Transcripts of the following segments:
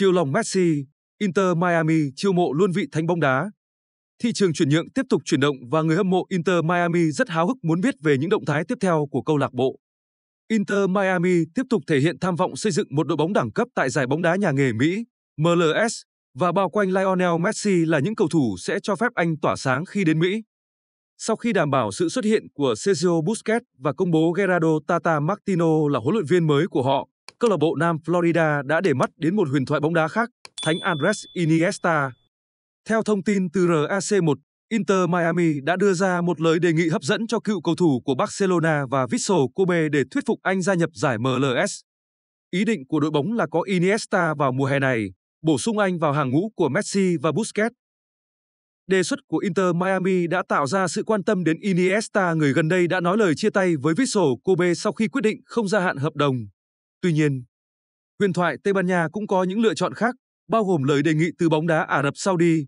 Chiêu lòng Messi, Inter Miami chiêu mộ luôn vị thánh bóng đá. Thị trường chuyển nhượng tiếp tục chuyển động và người hâm mộ Inter Miami rất háo hức muốn biết về những động thái tiếp theo của câu lạc bộ. Inter Miami tiếp tục thể hiện tham vọng xây dựng một đội bóng đẳng cấp tại giải bóng đá nhà nghề Mỹ, MLS, và bao quanh Lionel Messi là những cầu thủ sẽ cho phép anh tỏa sáng khi đến Mỹ. Sau khi đảm bảo sự xuất hiện của Sergio Busquets và công bố Gerardo Tata Martino là huấn luyện viên mới của họ, câu lạc bộ Nam Florida đã để mắt đến một huyền thoại bóng đá khác, Thánh Andres Iniesta. Theo thông tin từ RAC1, Inter Miami đã đưa ra một lời đề nghị hấp dẫn cho cựu cầu thủ của Barcelona và Vissel Kobe để thuyết phục anh gia nhập giải MLS. Ý định của đội bóng là có Iniesta vào mùa hè này, bổ sung anh vào hàng ngũ của Messi và Busquets. Đề xuất của Inter Miami đã tạo ra sự quan tâm đến Iniesta người gần đây đã nói lời chia tay với Vissel Kobe sau khi quyết định không gia hạn hợp đồng. Tuy nhiên, huyền thoại Tây Ban Nha cũng có những lựa chọn khác, bao gồm lời đề nghị từ bóng đá Ả Rập Saudi.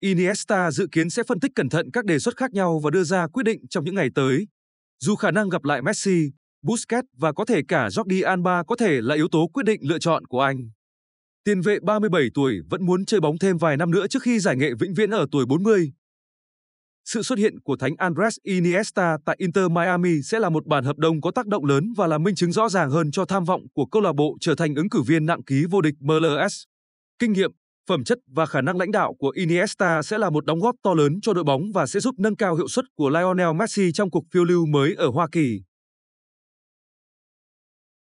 Iniesta dự kiến sẽ phân tích cẩn thận các đề xuất khác nhau và đưa ra quyết định trong những ngày tới. Dù khả năng gặp lại Messi, Busquets và có thể cả Jordi Alba có thể là yếu tố quyết định lựa chọn của anh. Tiền vệ 37 tuổi vẫn muốn chơi bóng thêm vài năm nữa trước khi giải nghệ vĩnh viễn ở tuổi 40. Sự xuất hiện của thánh Andres Iniesta tại Inter Miami sẽ là một bản hợp đồng có tác động lớn và là minh chứng rõ ràng hơn cho tham vọng của câu lạc bộ trở thành ứng cử viên nặng ký vô địch MLS. Kinh nghiệm, phẩm chất và khả năng lãnh đạo của Iniesta sẽ là một đóng góp to lớn cho đội bóng và sẽ giúp nâng cao hiệu suất của Lionel Messi trong cuộc phiêu lưu mới ở Hoa Kỳ.